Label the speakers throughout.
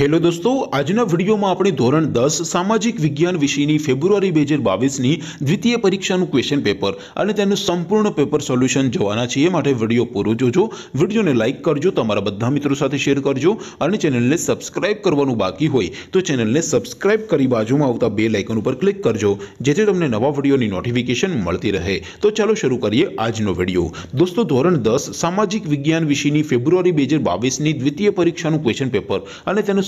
Speaker 1: hello દોસ્તો આજના વિડીયોમાં આપણે ધોરણ દસ સામાજિક વિજ્ઞાન વિષયની ફેબ્રુઆરી બે હજાર બાવીસની દ્વિતીય પરીક્ષાનું ક્વેશ્ચન પેપર અને તેનું સંપૂર્ણ પેપર સોલ્યુશન જોવાના છે એ માટે વિડીયો પૂરો જોજો વિડીયોને લાઇક કરજો તમારા બધા મિત્રો સાથે શેર કરજો અને ચેનલને સબસ્ક્રાઇબ કરવાનું બાકી હોય તો ચેનલને સબસ્ક્રાઇબ કરી બાજુમાં આવતા બે લાઇકન ઉપર ક્લિક કરજો જેથી તમને નવા વિડીયોની નોટિફિકેશન મળતી રહે તો ચાલો શરૂ કરીએ આજનો વિડીયો દોસ્તો ધોરણ દસ સામાજિક વિજ્ઞાન વિષયની ફેબ્રુઆરી બે હજાર બાવીસની દ્વિતીય પરીક્ષાનું ક્વેશ્ચન પેપર અને તેનું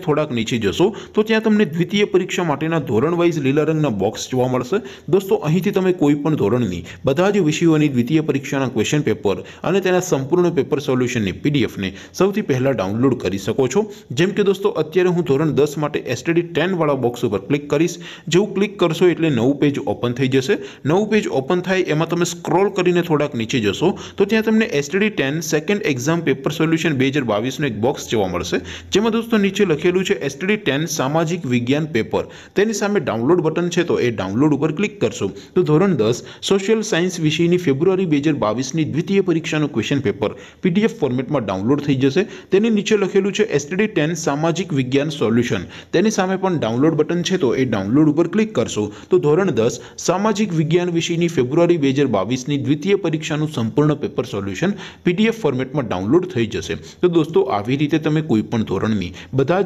Speaker 1: અને થોડાક નીચે જશો તો ત્યાં તમને દ્વિતીય પરીક્ષા માટેના ધોરણ વાઇઝ લીલા રંગના બોક્સ જોવા મળશે દોસ્તો અહીંથી તમે કોઈ પણ ધોરણની બધા જ વિષયોની દ્વિતીય પરીક્ષાના ક્વેશ્ચન પેપર અને તેના સંપૂર્ણ પેપર સોલ્યુશનની પીડીએફને સૌથી પહેલાં ડાઉનલોડ કરી શકો છો જેમ કે દોસ્તો અત્યારે હું ધોરણ દસ માટે એસટીડી ટેનવાળા બોક્સ ઉપર ક્લિક કરીશ જેવું ક્લિક કરશો એટલે નવું પેજ ઓપન થઈ જશે નવું પેજ ઓપન થાય એમાં તમે સ્ક્રોલ કરીને થોડાક નીચે જશો તો ત્યાં તમને STD ten second exam paper solution બે હજાર બાવીસનું એક બોક્સ જોવા મળશે જેમાં દોસ્તો નીચે લખેલું છે એસટીડી ટેન સામાજિક વિજ્ઞાન પેપર તેની સામે ડાઉનલોડ બટન છે તો એ ડાઉનલોડ ઉપર ક્લિક કરશો તો ધોરણ દસ સોશિયલ સાયન્સ વિષયની ફેબ્રુઆરી બે હજાર બાવીસની દ્વિતીય પરીક્ષાનું ક્વેશ્ચન પેપર પીડીએફ ફોર્મેટમાં ડાઉનલોડ થઈ જશે તેની નીચે લખેલું છે એસટીડી ટેન સામાજિક વિજ્ઞાન સોલ્યુશન તેની સામે પણ ડાઉનલોડ બટન છે તો એ ડાઉનલોડ ઉપર ક્લિક કરશો તો ધોરણ દસ સામાજિક વિજ્ઞાન વિષયની ફેબ્રુઆરી બે હજાર બાવીસની દ્વિતીય પરીક્ષાનું સંપૂર્ણ પેપર સોલ્યુશન પીડીએફ ફોર્મેટમાં ડાઉનલોડ થઈ જશે તો દોસ્તો આવી રીતે તમે કોઈપણ ધોરણની બધા